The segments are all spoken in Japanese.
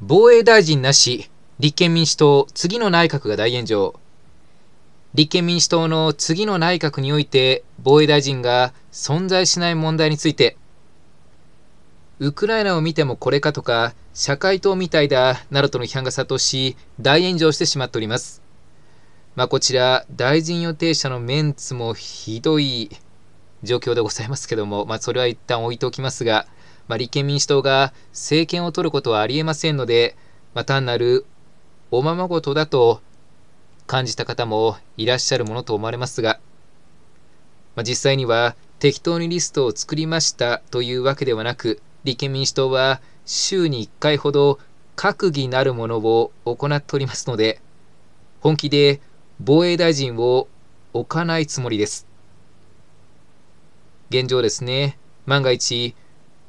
防衛大臣なし、立憲民主党、次の内閣が大炎上。立憲民主党の次の内閣において、防衛大臣が存在しない問題について、ウクライナを見てもこれかとか、社会党みたいだ、などとの批判が殺到し、大炎上してしまっております。まあ、こちら、大臣予定者のメンツもひどい状況でございますけども、まあ、それは一旦置いておきますが、まあ、立憲民主党が政権を取ることはありえませんので、まあ、単なるおままごとだと感じた方もいらっしゃるものと思われますが、まあ、実際には適当にリストを作りましたというわけではなく、立憲民主党は週に1回ほど閣議なるものを行っておりますので、本気で防衛大臣を置かないつもりです。現状ですね、万が一、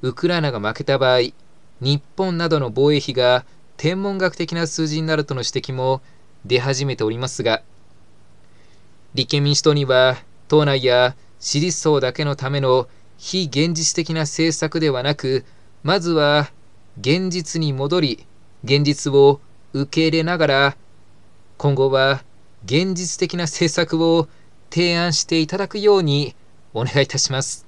ウクライナが負けた場合、日本などの防衛費が天文学的な数字になるとの指摘も出始めておりますが、立憲民主党には党内や支持層だけのための非現実的な政策ではなく、まずは現実に戻り、現実を受け入れながら、今後は現実的な政策を提案していただくようにお願いいたします。